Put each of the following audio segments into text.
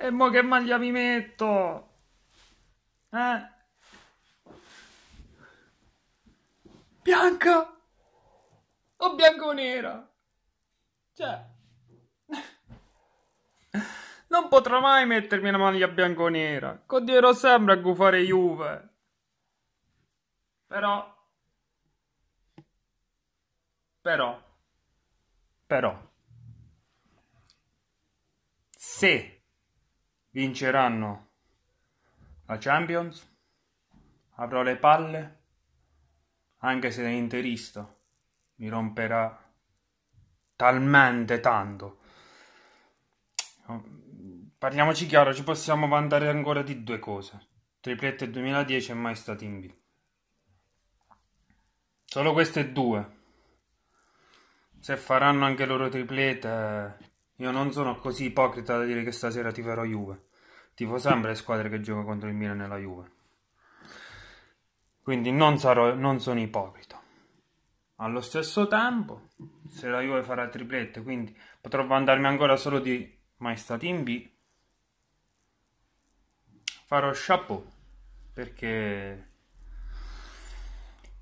E mo che maglia mi metto? Eh? Bianca? O bianco nera? Cioè... Non potrò mai mettermi una maglia bianco nera. Continuerò sempre a gufare Juve. Però... Però... Però... Se... Vinceranno la Champions, avrò le palle, anche se da interista mi romperà talmente tanto. Parliamoci chiaro, ci possiamo vantare ancora di due cose. Triplette 2010 e mai stati in B. Solo queste due. Se faranno anche loro triplette, eh, io non sono così ipocrita da dire che stasera ti farò Juve. Tifo sempre le squadre che gioca contro il Milan e la Juve. Quindi non, sarò, non sono ipocrita. Allo stesso tempo, se la Juve farà triplette, quindi potrò vantarmi ancora solo di mai in B, farò chapeau perché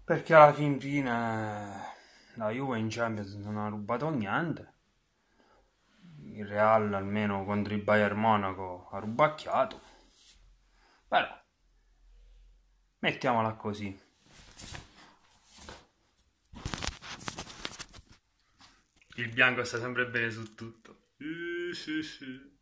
perché alla fin fine eh, la Juve in Champions non ha rubato niente il Real almeno contro il Bayern Monaco ha rubacchiato però mettiamola così il bianco sta sempre bene su tutto sì, sì, sì.